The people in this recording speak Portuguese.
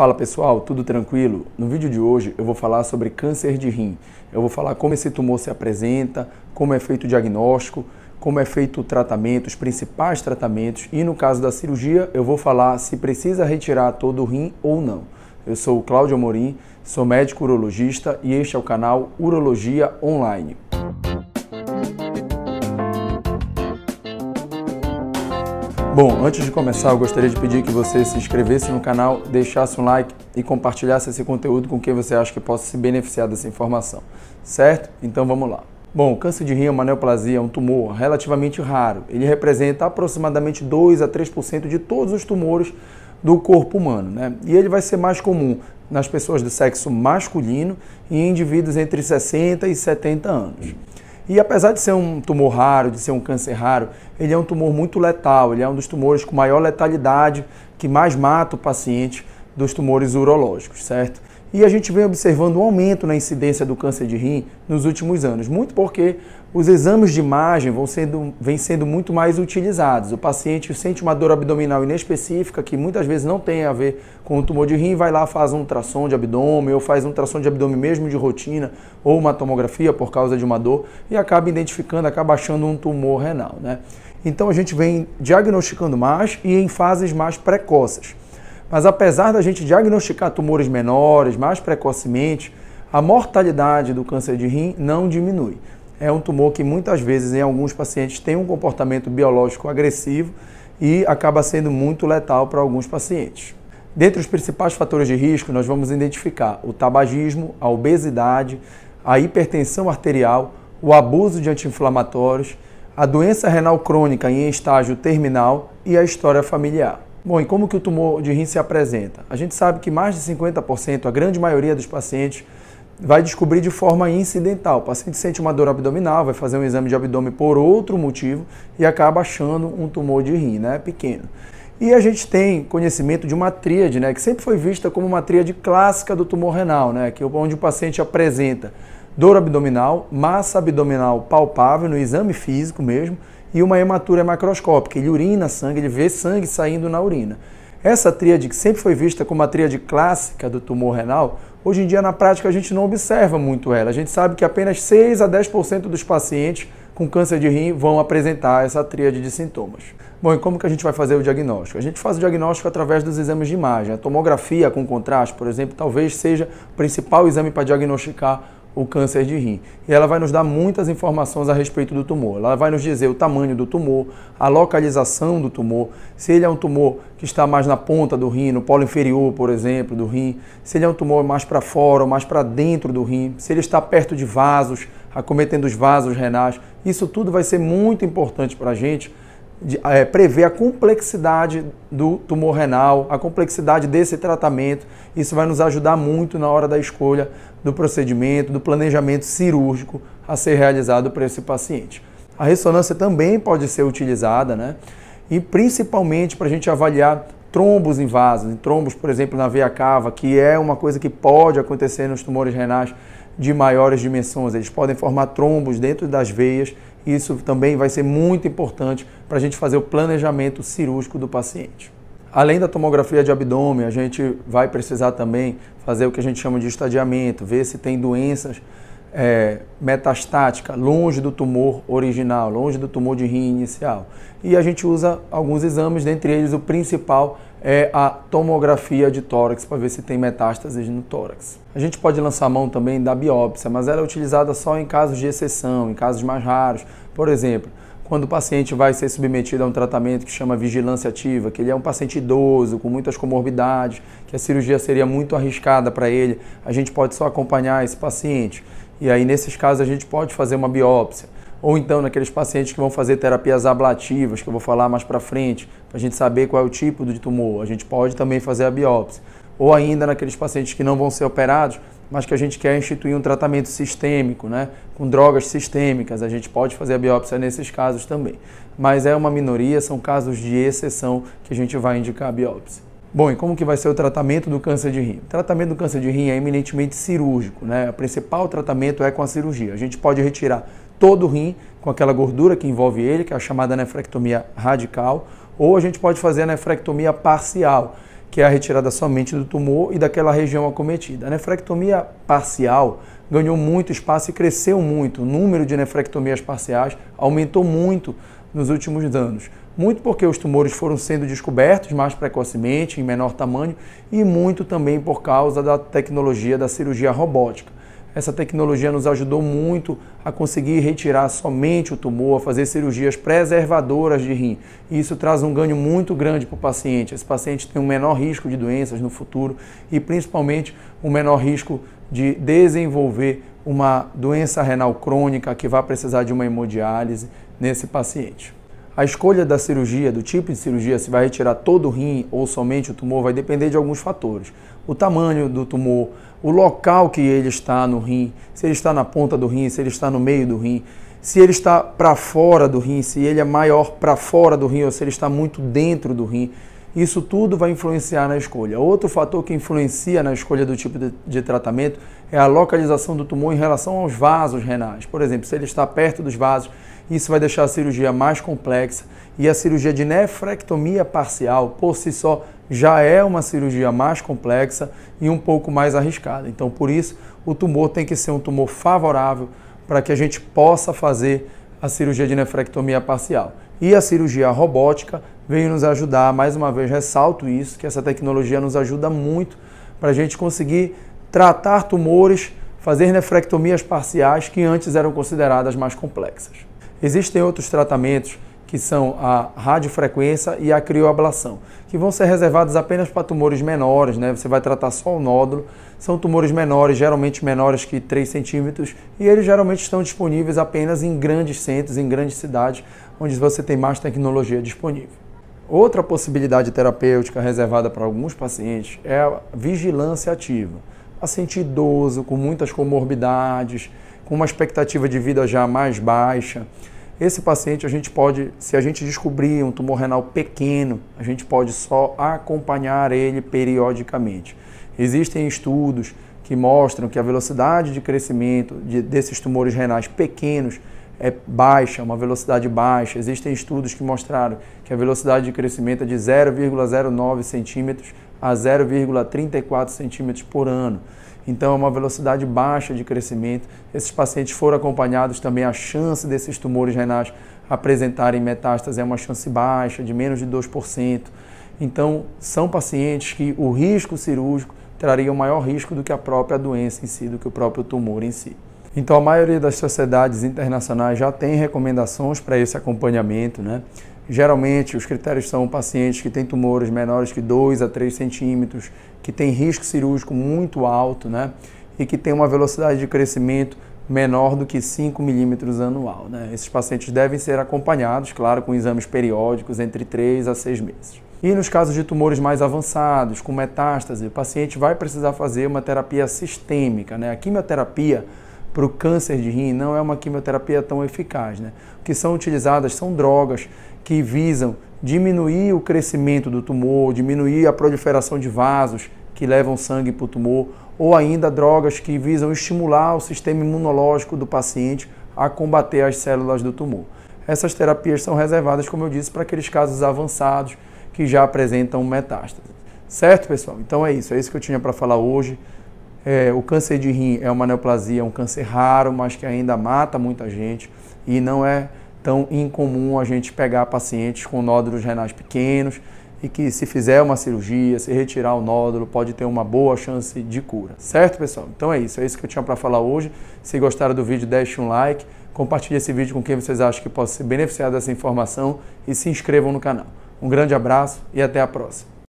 Fala pessoal, tudo tranquilo? No vídeo de hoje eu vou falar sobre câncer de rim. Eu vou falar como esse tumor se apresenta, como é feito o diagnóstico, como é feito o tratamento, os principais tratamentos e no caso da cirurgia eu vou falar se precisa retirar todo o rim ou não. Eu sou o Cláudio Amorim, sou médico urologista e este é o canal Urologia Online. Bom, antes de começar, eu gostaria de pedir que você se inscrevesse no canal, deixasse um like e compartilhasse esse conteúdo com quem você acha que possa se beneficiar dessa informação, certo? Então vamos lá. Bom, câncer de rim é uma neoplasia, é um tumor relativamente raro. Ele representa aproximadamente 2 a 3% de todos os tumores do corpo humano, né? E ele vai ser mais comum nas pessoas do sexo masculino e em indivíduos entre 60 e 70 anos. E apesar de ser um tumor raro, de ser um câncer raro, ele é um tumor muito letal, ele é um dos tumores com maior letalidade, que mais mata o paciente dos tumores urológicos, certo? E a gente vem observando um aumento na incidência do câncer de rim nos últimos anos, muito porque os exames de imagem vão sendo, vêm sendo muito mais utilizados. O paciente sente uma dor abdominal inespecífica, que muitas vezes não tem a ver com o tumor de rim, vai lá, faz um ultrassom de abdômen, ou faz um ultrassom de abdômen mesmo de rotina, ou uma tomografia por causa de uma dor, e acaba identificando, acaba achando um tumor renal. Né? Então a gente vem diagnosticando mais e em fases mais precoces. Mas apesar da gente diagnosticar tumores menores, mais precocemente, a mortalidade do câncer de rim não diminui é um tumor que muitas vezes em alguns pacientes tem um comportamento biológico agressivo e acaba sendo muito letal para alguns pacientes. Dentre os principais fatores de risco, nós vamos identificar o tabagismo, a obesidade, a hipertensão arterial, o abuso de anti-inflamatórios, a doença renal crônica em estágio terminal e a história familiar. Bom, e como que o tumor de rim se apresenta? A gente sabe que mais de 50%, a grande maioria dos pacientes, vai descobrir de forma incidental. O paciente sente uma dor abdominal, vai fazer um exame de abdômen por outro motivo e acaba achando um tumor de rim, né, pequeno. E a gente tem conhecimento de uma tríade, né, que sempre foi vista como uma tríade clássica do tumor renal, né, que é onde o paciente apresenta dor abdominal, massa abdominal palpável no exame físico mesmo e uma hematura macroscópica. Ele urina sangue, ele vê sangue saindo na urina. Essa tríade que sempre foi vista como a tríade clássica do tumor renal, Hoje em dia, na prática, a gente não observa muito ela. A gente sabe que apenas 6 a 10% dos pacientes com câncer de rim vão apresentar essa tríade de sintomas. Bom, e como que a gente vai fazer o diagnóstico? A gente faz o diagnóstico através dos exames de imagem. A tomografia com contraste, por exemplo, talvez seja o principal exame para diagnosticar o câncer de rim. E ela vai nos dar muitas informações a respeito do tumor. Ela vai nos dizer o tamanho do tumor, a localização do tumor, se ele é um tumor que está mais na ponta do rim, no polo inferior, por exemplo, do rim, se ele é um tumor mais para fora ou mais para dentro do rim, se ele está perto de vasos, acometendo os vasos renais. Isso tudo vai ser muito importante para a gente de, é, prever a complexidade do tumor renal, a complexidade desse tratamento. Isso vai nos ajudar muito na hora da escolha do procedimento, do planejamento cirúrgico a ser realizado para esse paciente. A ressonância também pode ser utilizada, né? E principalmente para a gente avaliar trombos em vasos, né? trombos, por exemplo, na veia cava, que é uma coisa que pode acontecer nos tumores renais de maiores dimensões. Eles podem formar trombos dentro das veias isso também vai ser muito importante para a gente fazer o planejamento cirúrgico do paciente. Além da tomografia de abdômen, a gente vai precisar também fazer o que a gente chama de estadiamento, ver se tem doenças é, metastática, longe do tumor original, longe do tumor de rim inicial. E a gente usa alguns exames, dentre eles o principal é a tomografia de tórax para ver se tem metástases no tórax. A gente pode lançar mão também da biópsia, mas ela é utilizada só em casos de exceção, em casos mais raros. Por exemplo, quando o paciente vai ser submetido a um tratamento que chama vigilância ativa, que ele é um paciente idoso, com muitas comorbidades, que a cirurgia seria muito arriscada para ele, a gente pode só acompanhar esse paciente. E aí, nesses casos, a gente pode fazer uma biópsia. Ou então, naqueles pacientes que vão fazer terapias ablativas, que eu vou falar mais para frente, para a gente saber qual é o tipo de tumor, a gente pode também fazer a biópsia. Ou ainda naqueles pacientes que não vão ser operados, mas que a gente quer instituir um tratamento sistêmico, né? com drogas sistêmicas. A gente pode fazer a biópsia nesses casos também. Mas é uma minoria, são casos de exceção que a gente vai indicar a biópsia. Bom, e como que vai ser o tratamento do câncer de rim? O tratamento do câncer de rim é eminentemente cirúrgico, né? O principal tratamento é com a cirurgia. A gente pode retirar todo o rim com aquela gordura que envolve ele, que é a chamada nefrectomia radical, ou a gente pode fazer a nefrectomia parcial, que é a retirada somente do tumor e daquela região acometida. A nefrectomia parcial ganhou muito espaço e cresceu muito. O número de nefrectomias parciais aumentou muito nos últimos anos muito porque os tumores foram sendo descobertos mais precocemente, em menor tamanho, e muito também por causa da tecnologia da cirurgia robótica. Essa tecnologia nos ajudou muito a conseguir retirar somente o tumor, a fazer cirurgias preservadoras de rim. E isso traz um ganho muito grande para o paciente. Esse paciente tem um menor risco de doenças no futuro e principalmente um menor risco de desenvolver uma doença renal crônica que vai precisar de uma hemodiálise nesse paciente. A escolha da cirurgia, do tipo de cirurgia, se vai retirar todo o rim ou somente o tumor, vai depender de alguns fatores. O tamanho do tumor, o local que ele está no rim, se ele está na ponta do rim, se ele está no meio do rim, se ele está para fora do rim, se ele é maior para fora do rim ou se ele está muito dentro do rim. Isso tudo vai influenciar na escolha. Outro fator que influencia na escolha do tipo de, de tratamento é a localização do tumor em relação aos vasos renais. Por exemplo, se ele está perto dos vasos, isso vai deixar a cirurgia mais complexa e a cirurgia de nefrectomia parcial, por si só, já é uma cirurgia mais complexa e um pouco mais arriscada. Então, por isso, o tumor tem que ser um tumor favorável para que a gente possa fazer a cirurgia de nefrectomia parcial e a cirurgia robótica veio nos ajudar. Mais uma vez, ressalto isso, que essa tecnologia nos ajuda muito para a gente conseguir tratar tumores, fazer nefrectomias parciais que antes eram consideradas mais complexas. Existem outros tratamentos que são a radiofrequência e a crioablação, que vão ser reservados apenas para tumores menores, né? Você vai tratar só o nódulo. São tumores menores, geralmente menores que 3 centímetros, e eles geralmente estão disponíveis apenas em grandes centros, em grandes cidades, onde você tem mais tecnologia disponível. Outra possibilidade terapêutica reservada para alguns pacientes é a vigilância ativa. Paciente idoso, com muitas comorbidades, com uma expectativa de vida já mais baixa. Esse paciente, a gente pode, se a gente descobrir um tumor renal pequeno, a gente pode só acompanhar ele periodicamente. Existem estudos que mostram que a velocidade de crescimento de, desses tumores renais pequenos é baixa, uma velocidade baixa. Existem estudos que mostraram que a velocidade de crescimento é de 0,09 centímetros a 0,34 centímetros por ano. Então, é uma velocidade baixa de crescimento. Esses pacientes foram acompanhados também, a chance desses tumores renais apresentarem metástase é uma chance baixa, de menos de 2%. Então, são pacientes que o risco cirúrgico traria um maior risco do que a própria doença em si, do que o próprio tumor em si. Então, a maioria das sociedades internacionais já tem recomendações para esse acompanhamento, né? Geralmente, os critérios são pacientes que têm tumores menores que 2 a 3 centímetros, que têm risco cirúrgico muito alto, né? E que têm uma velocidade de crescimento menor do que 5 milímetros anual. Né? Esses pacientes devem ser acompanhados, claro, com exames periódicos entre 3 a 6 meses. E nos casos de tumores mais avançados, com metástase, o paciente vai precisar fazer uma terapia sistêmica. Né? A quimioterapia para o câncer de rim não é uma quimioterapia tão eficaz. Né? O que são utilizadas são drogas que visam diminuir o crescimento do tumor, diminuir a proliferação de vasos que levam sangue para o tumor, ou ainda drogas que visam estimular o sistema imunológico do paciente a combater as células do tumor. Essas terapias são reservadas, como eu disse, para aqueles casos avançados que já apresentam metástase. Certo, pessoal? Então é isso, é isso que eu tinha para falar hoje. É, o câncer de rim é uma neoplasia, é um câncer raro, mas que ainda mata muita gente e não é tão incomum a gente pegar pacientes com nódulos renais pequenos e que se fizer uma cirurgia, se retirar o nódulo, pode ter uma boa chance de cura. Certo, pessoal? Então é isso, é isso que eu tinha para falar hoje. Se gostaram do vídeo, deixe um like, compartilhe esse vídeo com quem vocês acham que possa se beneficiar dessa informação e se inscrevam no canal. Um grande abraço e até a próxima.